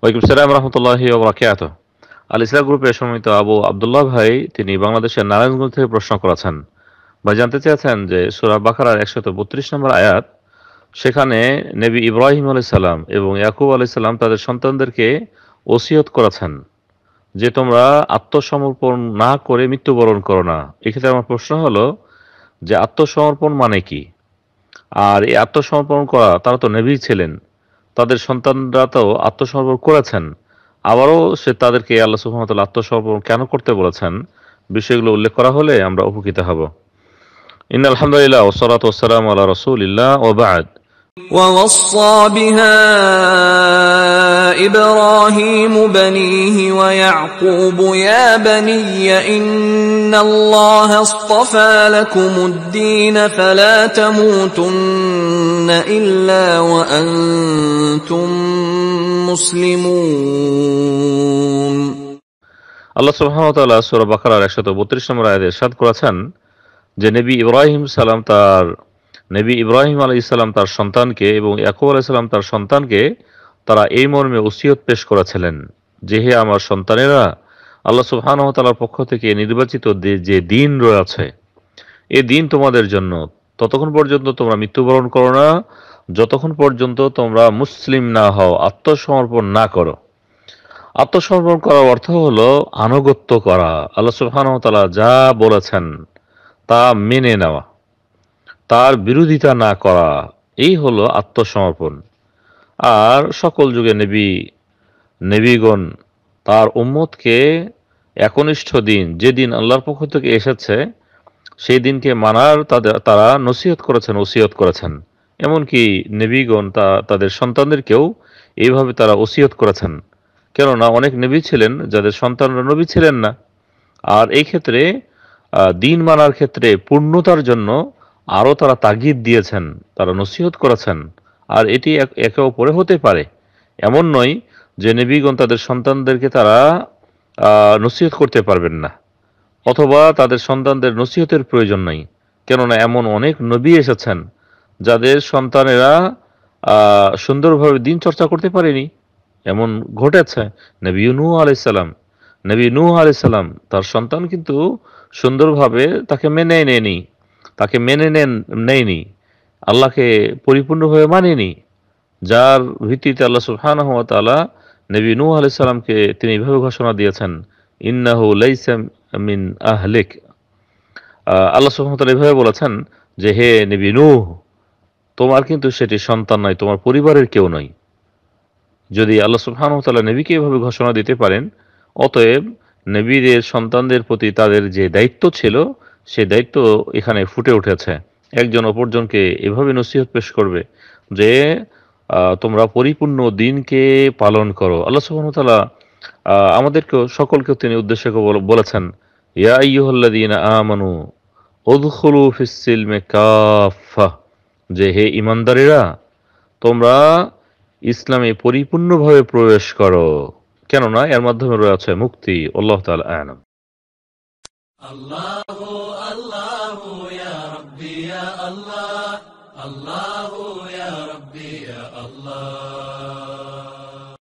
ওয়াইকুম সালাম রহমতুল্লাহ ওবরাকাত আল ইসলাম গ্রুপের সম্মিলিত আবু আবদুল্লাহ ভাই তিনি বাংলাদেশের নারায়ণগঞ্জ থেকে প্রশ্ন করেছেন বা জানতে চেয়েছেন যে সুরা বাখারার একশত বত্রিশ নম্বর আয়াত সেখানে নেবী ইব্রাহিম আলাইসাল্লাম এবং ইয়াকুব আলাইসাল্লাম তাদের সন্তানদেরকে ওসিয়ত করেছেন যে তোমরা আত্মসমর্পণ না করে মৃত্যুবরণ করো না এক্ষেত্রে আমার প্রশ্ন হলো যে আত্মসমর্পণ মানে কি আর এই আত্মসমর্পণ করা তারা তো নেবী ছিলেন তাদের সন্তানরা তো আত্মসমর্পণ করেছেন আবারও সে তাদেরকে আল্লাহ সুহামতাল আত্মসমর্পণ কেন করতে বলেছেন বিষয়গুলো উল্লেখ করা হলে আমরা উপকৃত হব ইন আলহামদুলিল্লাহ ওসরাত ওসালাম আল্লাহ রসুলিল্লাহ ওবাদ ووصى بها إبراهيم بنيه ويعقوب يا بني إن الله اصطفى لكم الدين فلا تموتن إلا وأنتم কুনতুম মুসলিমুন আল্লাহ সুবহানাহু ওয়া তাআলা সূরা বাকারার 132 নম্বর আয়াতে ارشاد করেছেন যে নবী ইব্রাহিম সালাম তার নবী ইব্রাহিম আলাইহিস সালাম তার সন্তানকে এবং ইয়াকুব আলাইহিস সালাম তার সন্তানকে তারা এই মর্মে ওসিয়ত পেশ করেছিলেন যে হে আমার সন্তানেরা আল্লাহ সুবহানাহু ওয়া তাআলার পক্ষ থেকে নির্বাচিত যে দিন রয়েছে এ দিন তোমাদের জন্য ততক্ষণ পর্যন্ত তোমরা মৃত্যুবরণ করো না যতক্ষণ পর্যন্ত তোমরা মুসলিম না হও আত্মসমর্পণ না করো আত্মসমর্পণ করার অর্থ হল আনুগত্য করা আল্লাহ সুবহানাহতালা যা বলেছেন তা মেনে নেওয়া তার বিরোধিতা না করা এই হলো আত্মসমর্পণ আর সকল যুগে নেবী নেবীগণ তার উম্মতকে একনিষ্ঠ দিন যে দিন আল্লাহর পক্ষ থেকে এসেছে সেই দিনকে মানার তাদের তারা নসিহত করেছেন ওসিয়ত করেছেন এমনকি নেবিগণ তা তাদের সন্তানদেরকেও এইভাবে তারা ওসিয়ত করেছেন কেননা অনেক নেবী ছিলেন যাদের সন্তানরা নবী ছিলেন না আর এই ক্ষেত্রে দিন মানার ক্ষেত্রে পূর্ণতার জন্য আরও তারা তাগিদ দিয়েছেন তারা নসিহত করেছেন আর এটি একে অপরে হতে পারে এমন নয় যে নেবিগণ তাদের সন্তানদেরকে তারা নসিহত করতে পারবেন না অথবা তাদের সন্তানদের নসিহতের প্রয়োজন নাই কেননা এমন অনেক নবী এসেছেন যাদের সন্তানেরা সুন্দরভাবে দিন চর্চা করতে পারেনি এমন ঘটেছে নবী নূ আলাইসাল্লাম নবী নূ আলাইসাল্লাম তার সন্তান কিন্তু সুন্দরভাবে তাকে মেনে নেয়নি তাকে মেনে নেন নেয়নি আল্লাহকে পরিপূর্ণভাবে মানেনি যার ভিত্তিতে আল্লাহ সুলহান তালা নবী নূ আলাইসাল্লামকে তিনি এইভাবে ঘোষণা দিয়েছেন ইন্নাহু মিন আহলিক আল্লাহ সুহামতাল এভাবে বলেছেন যে হে নবী নূহ তোমার কিন্তু সেটি সন্তান নয় তোমার পরিবারের কেউ নয় যদি আল্লাহ তালা নেবীকে এভাবে ঘোষণা দিতে পারেন অতএব নেবীদের সন্তানদের প্রতি তাদের যে দায়িত্ব ছিল সেই দায়িত্ব এখানে ফুটে উঠেছে একজন অপরজনকে এভাবে নসিহত পেশ করবে যে তোমরা পরিপূর্ণ দিনকে পালন করো আল্লাহ সুহানতাল্লাহ আমাদেরকে সকলকেও তিনি উদ্দেশ্য বলেছেন ইয়া দিন আমানু ওদুল ফিসিল মে কাফা যে হে ইমানদারেরা তোমরা ইসলামে পরিপূর্ণভাবে প্রবেশ করো কেননা এর মাধ্যমে রয়েছে মুক্তি আল্লাহ তাল আল্লাহ আল্লাহ আল্লাহ